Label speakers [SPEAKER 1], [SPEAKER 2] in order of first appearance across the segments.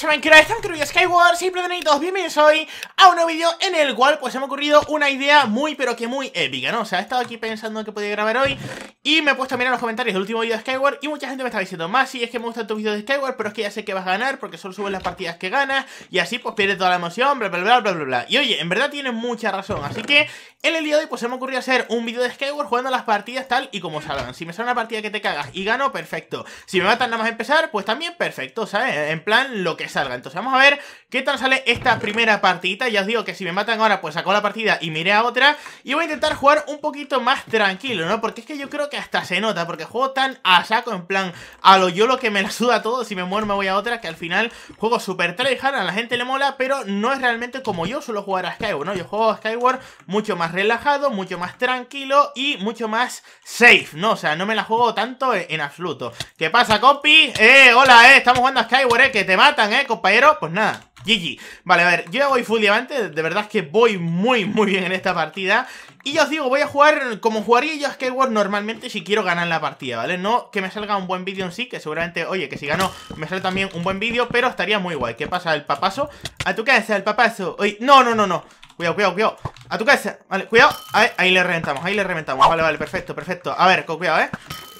[SPEAKER 1] se me están creo Skyward, siempre todos bienvenidos hoy a un nuevo vídeo en el cual pues se me ha ocurrido una idea muy pero que muy épica, ¿no? O sea, he estado aquí pensando que podía grabar hoy y me he puesto a mirar los comentarios del último vídeo de Skyward y mucha gente me estaba diciendo, más si es que me gustan tus vídeos de Skyward, pero es que ya sé que vas a ganar porque solo subes las partidas que ganas y así pues pierdes toda la emoción, bla bla bla bla bla Y oye, en verdad tienes mucha razón, así que en el día de hoy pues se me ocurrido hacer un vídeo de Skyward jugando las partidas tal y como salgan. Si me sale una partida que te cagas y gano, perfecto. Si me matan nada más empezar, pues también perfecto, ¿sabes? En plan, lo que salga. Entonces vamos a ver qué tal sale esta primera partida. Ya os digo que si me matan ahora, pues saco la partida y miré a otra. Y voy a intentar jugar un poquito más tranquilo, ¿no? Porque es que yo creo que hasta se nota, porque juego tan a saco, en plan, a lo yo lo que me la suda todo. Si me muero me voy a otra, que al final juego súper tryhard, a la gente le mola, pero no es realmente como yo suelo jugar a Skyward, ¿no? Yo juego a Skyward mucho más relajado, mucho más tranquilo y mucho más safe, ¿no? O sea, no me la juego tanto en, absoluto. ¿Qué pasa, compi? Eh, hola, eh, estamos jugando a Skyward, eh, que te matan, eh. ¿eh, compañero? Pues nada, GG. Vale, a ver, yo ya voy full diamante, de verdad es que voy muy, muy bien en esta partida. Y ya os digo, voy a jugar como jugaría yo a Skyward normalmente si quiero ganar la partida, ¿vale? No que me salga un buen vídeo en sí, que seguramente, oye, que si gano me sale también un buen vídeo, pero estaría muy guay. ¿Qué pasa, el papazo? A tu casa, el papazo. Oye, no, no, no, no. Cuidado, cuidado, cuidado. A tu casa. Vale, cuidado. Ahí, ahí le reventamos, ahí le reventamos. Vale, vale, perfecto, perfecto. A ver, con cuidado, ¿eh?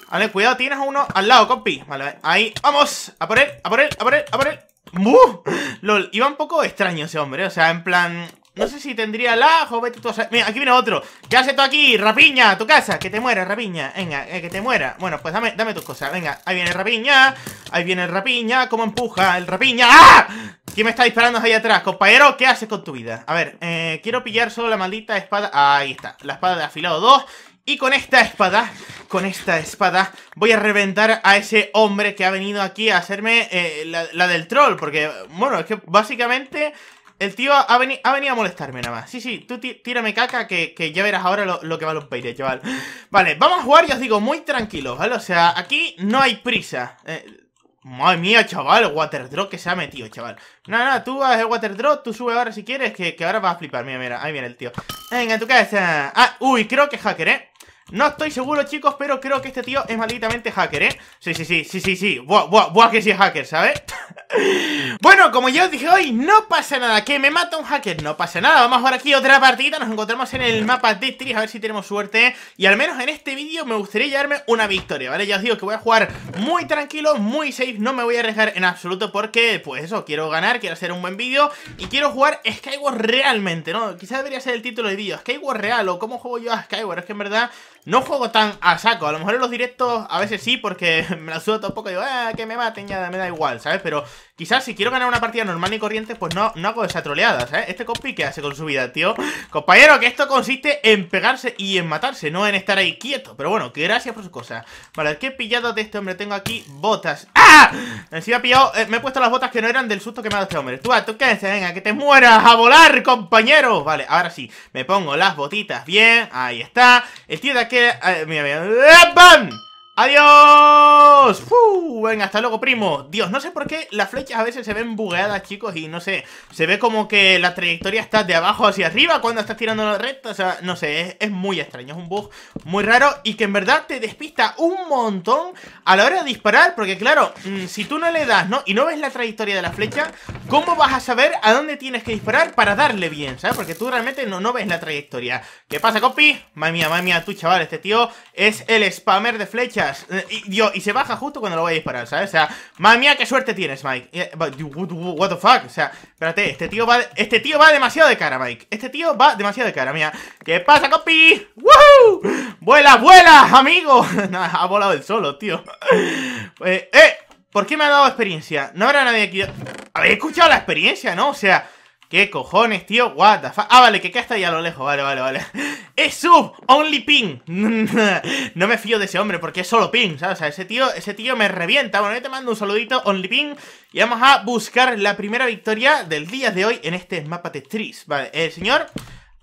[SPEAKER 1] Vale, cuidado, tienes uno al lado, compi Vale, ahí, vamos, a por él, a por él, a por él, a por él LOL, iba un poco extraño ese hombre, o sea, en plan... No sé si tendría la... Vete tú Mira, aquí viene otro. ¿Qué haces tú aquí? Rapiña, a tu casa. Que te muera, rapiña. Venga, eh, que te muera. Bueno, pues dame, dame tus cosas. Venga, ahí viene rapiña. Ahí viene el rapiña. ¿Cómo empuja el rapiña? ¡Ah! ¿Quién me está disparando ahí atrás? Compañero, ¿qué haces con tu vida? A ver, eh, quiero pillar solo la maldita espada... Ahí está. La espada de afilado 2. Y con esta espada, con esta espada, voy a reventar a ese hombre que ha venido aquí a hacerme eh, la, del troll. Porque, bueno, es que básicamente el tío ha, venido a molestarme nada más. Sí, sí, tú tírame caca que, ya verás ahora lo, que va a los peires, chaval. Vale, vamos a jugar, ya os digo, muy tranquilos, ¿vale? O sea, aquí no hay prisa. Eh, madre mía, chaval, waterdrop que se ha metido, chaval no, no, tú vas el waterdrop tú sube ahora si quieres que, ahora vas a flipar Mira, mira, ahí viene el tío Venga, tú haces Ah, uy, creo que hacker, eh no estoy seguro, chicos, pero creo que este tío es malditamente hacker, ¿eh? Sí, sí, sí, sí, sí, sí. Buah, buah, buah que sí es hacker, ¿sabes? bueno, como ya os dije hoy, no pasa nada. Que me mata un hacker, no pasa nada. Vamos jugar aquí otra partida. Nos encontramos en el mapa de a ver si tenemos suerte. Y al menos en este vídeo me gustaría llevarme una victoria, ¿vale? Ya os digo que voy a jugar muy tranquilo, muy safe. No me voy a arriesgar en absoluto porque, pues eso, quiero ganar, quiero hacer un buen vídeo. Y quiero jugar Skyward realmente, ¿no? Quizás debería ser el título del vídeo. Skyward real o cómo juego yo a Skyward. Es que en verdad... No juego tan a saco, a lo mejor en los directos a veces sí, porque me la poco tampoco, digo, ah, que me maten, ya me da igual, ¿sabes? Pero quizás si quiero ganar una partida normal y corriente, pues no, no hago esa troleada, ¿sabes? Este cospi que hace con su vida, tío. Compañero, que esto consiste en pegarse y en matarse, no en estar ahí quieto. Pero bueno, que gracias por su cosa, Vale, qué pillado de este hombre tengo aquí botas. ¡Ah! Encima he pillado, eh, me he puesto las botas que no eran del susto que me ha dado este hombre. Tú, ah, tú qué venga, que te mueras a volar, compañero. Vale, ahora sí, me pongo las botitas bien, ahí está. El tío de aquí que... Eh, mira, mira. ¡Bam! ¡Adiós! ¡Fu! Venga, hasta luego, primo. Dios, no sé por qué las flechas a veces se ven bugueadas, chicos, y no sé, se ve como que la trayectoria está de abajo hacia arriba cuando estás tirando la recta, o sea, no sé, es, muy extraño, es un bug muy raro y que en verdad te despista un montón a la hora de disparar, porque claro, mm, si tú no le das, ¿no? Y no ves la trayectoria de la flecha, ¿cómo vas a saber a dónde tienes que disparar para darle bien, ¿sabes? Porque tú realmente no, ves la trayectoria. ¿Qué pasa, Copi? Mami mía, mami mía, tú, chaval, este tío es el spammer de flechas. Eh, y, se baja justo cuando lo voy a disparar, ¿sabes? O sea, madre mía, qué suerte tienes, Mike. Eh, what the fuck? O sea, espérate, este tío va, este tío va demasiado de cara, Mike. Este tío va demasiado de cara, mía. ¿Qué pasa, copi? ¡Woohoo! ¡Vuela, vuela, amigo! ha volado el solo, tío. Eh, ¿por qué me ha dado experiencia? No habrá nadie aquí. Habéis escuchado la experiencia, ¿no? O sea... ¿Qué cojones, tío? What the fuck? Ah, vale, que acá está ya a lo lejos. Vale, vale, vale. ¡Es sub! ¡Only ping! no me fío de ese hombre porque es solo ping, ¿sabes? O sea, ese tío, ese tío me revienta. Bueno, yo te mando un saludito, Only ping. Y vamos a buscar la primera victoria del día de hoy en este mapa de Vale, el señor,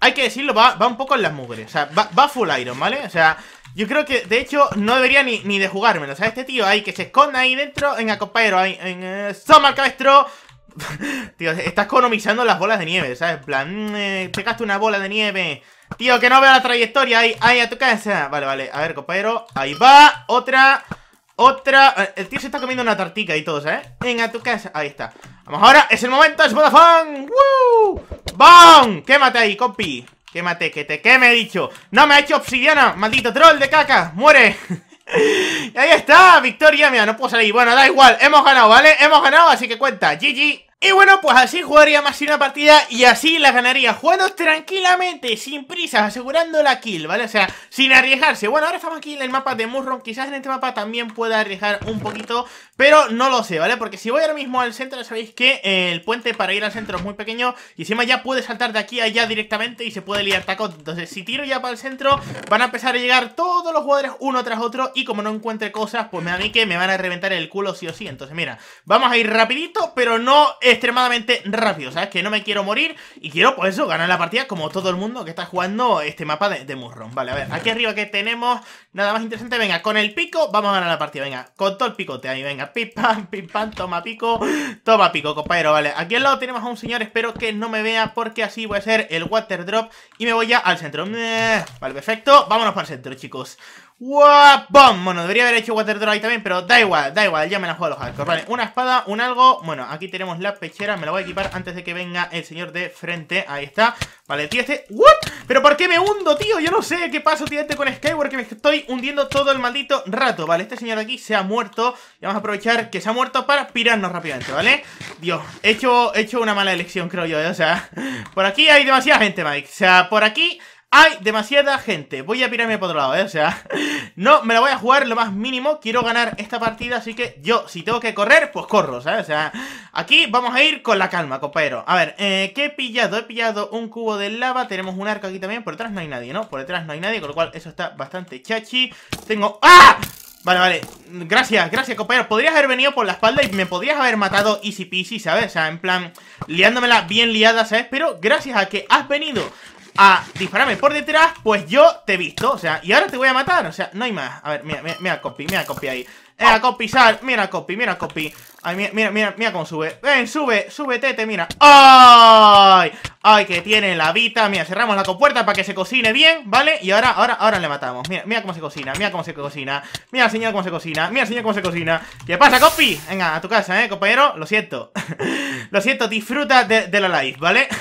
[SPEAKER 1] hay que decirlo, va, va un poco en las mugres. O sea, va, full iron, ¿vale? O sea, yo creo que, de hecho, no debería ni, ni de jugármelo. O sea, este tío ahí que se esconda ahí dentro. en compañero, ahí, en, eh, Soma el cabestro. Tío, estás economizando las bolas de nieve, ¿sabes? En plan, mm, eh, pegaste una bola de nieve. Tío, que no veo la trayectoria. Ahí, ahí, a tu casa. Vale, vale. A ver, compañero. Ahí va. Otra. Otra. Eh, el tío se está comiendo una tartica y todo, ¿sabes? Venga, a tu casa. Ahí está. Vamos ahora. Es el momento. Es Vodafone. ¡Woo! Quémate ahí, compi. Quémate, que te queme, he dicho. No me ha hecho obsidiana. Maldito troll de caca. Muere. ahí está. Victoria. Mira, no puedo salir. Bueno, da igual. Hemos ganado, ¿vale? Hemos ganado, así que cuenta. GG. Y bueno, pues así jugaría más una partida y así la ganaría jugando tranquilamente, sin prisas, asegurando la kill, ¿vale? O sea, sin arriesgarse. Bueno, ahora estamos aquí en el mapa de Murron, quizás en este mapa también pueda arriesgar un poquito, pero no lo sé, ¿vale? Porque si voy ahora mismo al centro, Ya sabéis que el puente para ir al centro es muy pequeño y encima ya puede saltar de aquí a allá directamente y se puede liar tacón. Entonces, si tiro ya para el centro, van a empezar a llegar todos los jugadores uno tras otro y como no encuentre cosas, pues me da a mí que me van a reventar el culo sí o sí. Entonces, mira, vamos a ir rapidito, pero no extremadamente rápido, ¿sabes? Que no me quiero morir y quiero, por pues eso, ganar la partida como todo el mundo que está jugando este mapa de, murrón, Vale, a ver, aquí arriba que tenemos nada más interesante. Venga, con el pico vamos a ganar la partida, venga, con todo el picote ahí, venga, pim pam, pim pam, toma pico, toma pico, compañero, vale. Aquí al lado tenemos a un señor, espero que no me vea porque así voy a hacer el water drop y me voy ya al centro. Vale, perfecto, vámonos para el centro, chicos. ¡Wa-bom! Bueno, debería haber hecho Water Draw ahí también, pero da igual, da igual, ya me la juego a los arcos Vale, una espada, un algo. Bueno, aquí tenemos la pechera, me la voy a equipar antes de que venga el señor de frente. Ahí está. Vale, tío, este. ¿What? ¿Pero por qué me hundo, tío? Yo no sé qué pasa, tío, este con Skyward, que me estoy hundiendo todo el maldito rato. Vale, este señor de aquí se ha muerto. Y vamos a aprovechar que se ha muerto para pirarnos rápidamente, ¿vale? Dios, he hecho, hecho una mala elección, creo yo. ¿eh? O sea, por aquí hay demasiada gente, Mike. O sea, por aquí. Hay demasiada gente. Voy a pirarme por otro lado, ¿eh? O sea, no me la voy a jugar lo más mínimo. Quiero ganar esta partida, así que yo, si tengo que correr, pues corro, ¿sabes? O sea, aquí vamos a ir con la calma, compañero. A ver, eh, ¿qué he pillado? He pillado un cubo de lava. Tenemos un arco aquí también. Por detrás no hay nadie, ¿no? Por detrás no hay nadie, con lo cual eso está bastante chachi. Tengo... ¡Ah! Vale, vale, gracias, gracias compañero Podrías haber venido por la espalda y me podrías haber matado easy peasy, ¿sabes? O sea, en plan, liándomela bien liada, ¿sabes? Pero gracias a que has venido a dispararme por detrás, pues yo te he visto. O sea, y ahora te voy a matar. O sea, no hay más. A ver, mira, mira, mira copy, mira copy ahí. Mira, eh, copy, sal. Mira, copy, mira, copy. Ay, mira, mira, mira, cómo sube. Ven, eh, sube, sube, tete, mira. ¡Ay! ¡Ay, que tiene la vita! Mira, cerramos la compuerta para que se cocine bien, ¿vale? Y ahora, ahora, ahora le matamos. Mira, mira cómo se cocina, mira cómo se cocina. Mira, señor, cómo se cocina. Mira, señor, cómo se cocina. ¿Qué pasa, copy? Venga, a tu casa, ¿eh, compañero? Lo siento. Lo siento, disfruta de, la live, ¿vale?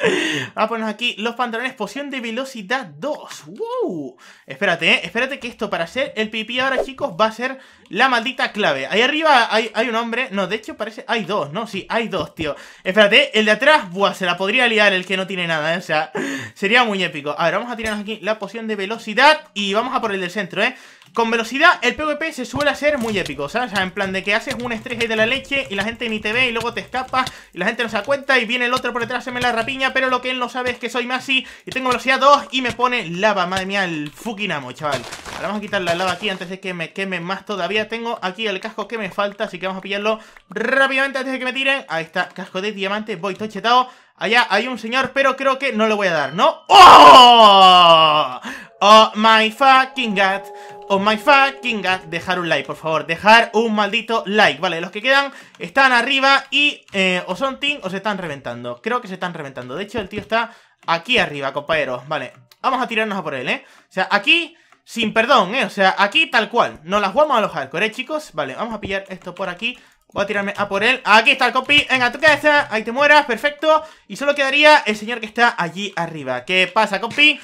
[SPEAKER 1] Vamos ah, pues a ponernos aquí los pantalones, poción de velocidad 2. ¡Wow! Espérate, ¿eh? espérate que esto para hacer el pipí ahora, chicos, va a ser la maldita clave. Ahí arriba hay, un hombre. No, de hecho parece... Hay dos, ¿no? Sí, hay dos, tío. Espérate, el de atrás, buah, se la podría liar el que no tiene nada, ¿eh? O sea, sería muy épico. A ver, vamos a tirarnos aquí la poción de velocidad y vamos a por el del centro, ¿eh? Con velocidad, el PvP se suele hacer muy épico, O sea, en plan de que haces un estrés de la leche y la gente ni te ve y luego te escapas y la gente no se da cuenta y viene el otro por detrás, se me la rapiña, pero lo que él no sabe es que soy Masi y tengo velocidad 2 y me pone lava. Madre mía, el fucking amo, chaval. Ahora vamos a quitar la lava aquí antes de que me queme más todavía. Tengo aquí el casco que me falta, así que vamos a pillarlo rápidamente antes de que me tiren. Ahí está, casco de diamante, voy todo chetado. Allá hay un señor, pero creo que no le voy a dar, ¿no? ¡Oh! ¡Oh, my fucking God! ¡Oh, my fucking God! Dejar un like, por favor. Dejar un maldito like. Vale, los que quedan están arriba y eh, o son team o se están reventando. Creo que se están reventando. De hecho, el tío está aquí arriba, compañeros. Vale, vamos a tirarnos a por él, ¿eh? O sea, aquí... Sin perdón, ¿eh? O sea, aquí tal cual. Nos las vamos a alojar, hardcore, ¿eh, chicos? Vale, vamos a pillar esto por aquí. Voy a tirarme a por él. Aquí está el copy. Venga, tú haces? Eh, ahí te mueras. Perfecto. Y solo quedaría el señor que está allí arriba. ¿Qué pasa, copy?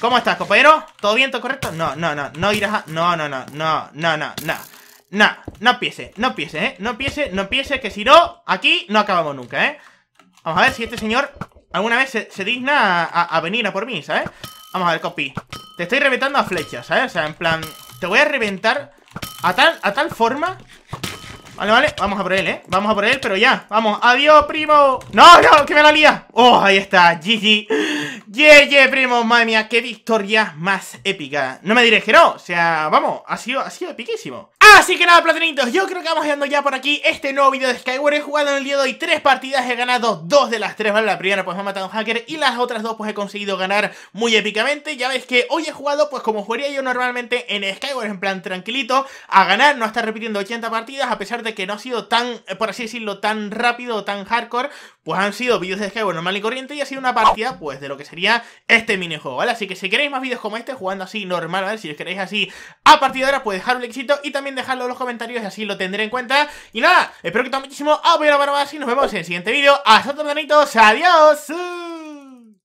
[SPEAKER 1] ¿Cómo estás, compañero? ¿Todo bien? ¿Todo correcto? No, no, no. No irás a... No, no, no. No, no, no, no. No, no empiece. No empiece, ¿eh? No empiece, no empiece. Que si no, aquí no acabamos nunca, ¿eh? Vamos a ver si este señor alguna vez se, digna a, venir a por mí, ¿sabes? Vamos a ver, copy. Te estoy reventando a flechas, ¿sabes? O sea, en plan, te voy a reventar a tal, a tal forma Vale, vale, vamos a por él, ¿eh? Vamos a por él, pero ya, vamos, adiós, primo ¡No, no, que me la lía! ¡Oh, ahí está! GG ¡Yeah, primo! Madre mía, qué victoria más épica No me diré que no, o sea, vamos, ha sido, ha sido epiquísimo Así que nada, platinitos, yo creo que vamos llegando ya por aquí este nuevo video de Skyward. He jugado en el día de hoy tres partidas, he ganado dos de las tres, ¿vale? La primera pues me ha matado un hacker y las otras dos pues he conseguido ganar muy épicamente. Ya veis que hoy he jugado pues como jugaría yo normalmente en Skyward, en plan tranquilito, a ganar, no estar repitiendo 80 partidas, a pesar de que no ha sido tan, eh, por así decirlo, tan rápido, o tan hardcore, pues han sido vídeos de Skyward normal y corriente y ha sido una partida pues de lo que sería este minijuego, ¿vale? Así que si queréis más vídeos como este, jugando así normal, ¿vale? Si os queréis así a partir de ahora pues dejar un éxito y también dejar en los comentarios, así lo tendré en cuenta. Y nada, espero que todo muchísimo. apoyo ah, voy a más y nos vemos en el siguiente vídeo. Hasta manitos, adiós.